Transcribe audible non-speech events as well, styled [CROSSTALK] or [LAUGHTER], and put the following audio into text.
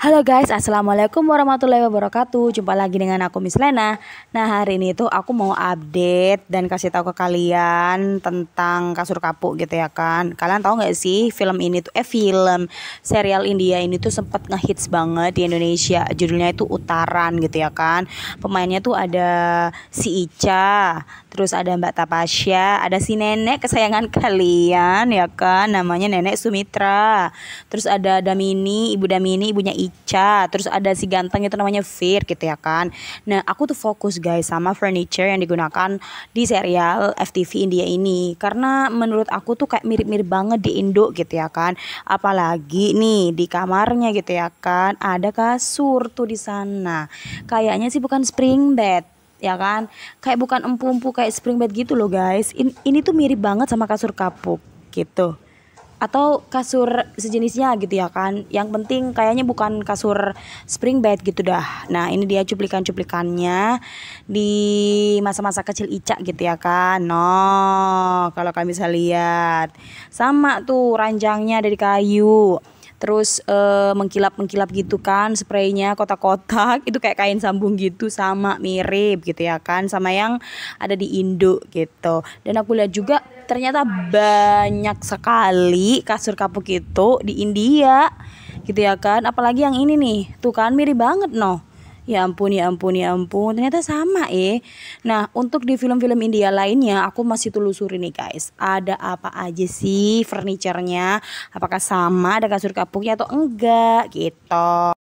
Halo guys, Assalamualaikum warahmatullahi wabarakatuh Jumpa lagi dengan aku Miss Lena Nah hari ini tuh aku mau update dan kasih tahu ke kalian tentang kasur kapuk gitu ya kan Kalian tahu gak sih film ini tuh, eh film serial India ini tuh sempet ngehits banget di Indonesia Judulnya itu Utaran gitu ya kan Pemainnya tuh ada si Ica, terus ada Mbak Tapasya Ada si nenek kesayangan [LAUGHS] kalian ya kan, namanya nenek Sumitra Terus ada Damini, ibu Damini, ibunya Ica Ica terus ada si ganteng itu namanya Fir gitu ya kan nah aku tuh fokus guys sama furniture yang digunakan di serial FTV India ini karena menurut aku tuh kayak mirip-mirip banget di Indo gitu ya kan apalagi nih di kamarnya gitu ya kan ada kasur tuh di sana kayaknya sih bukan spring bed ya kan kayak bukan empu-empu kayak spring bed gitu loh guys In, ini tuh mirip banget sama kasur kapuk gitu atau kasur sejenisnya gitu ya kan. Yang penting kayaknya bukan kasur spring bed gitu dah. Nah, ini dia cuplikan-cuplikannya di masa-masa kecil Ica gitu ya kan. No, kalau kami bisa lihat. Sama tuh ranjangnya dari kayu. Terus eh, mengkilap-mengkilap gitu kan spraynya kotak-kotak [LAUGHS] itu kayak kain sambung gitu sama mirip gitu ya kan sama yang ada di induk gitu. Dan aku lihat juga ternyata banyak sekali kasur kapuk itu di India gitu ya kan apalagi yang ini nih tuh kan mirip banget noh Ya ampun, ya ampun, ya ampun. Ternyata sama eh. Nah, untuk di film-film India lainnya, aku masih telusuri nih guys. Ada apa aja sih furniturnya? Apakah sama ada kasur kapuknya atau enggak gitu.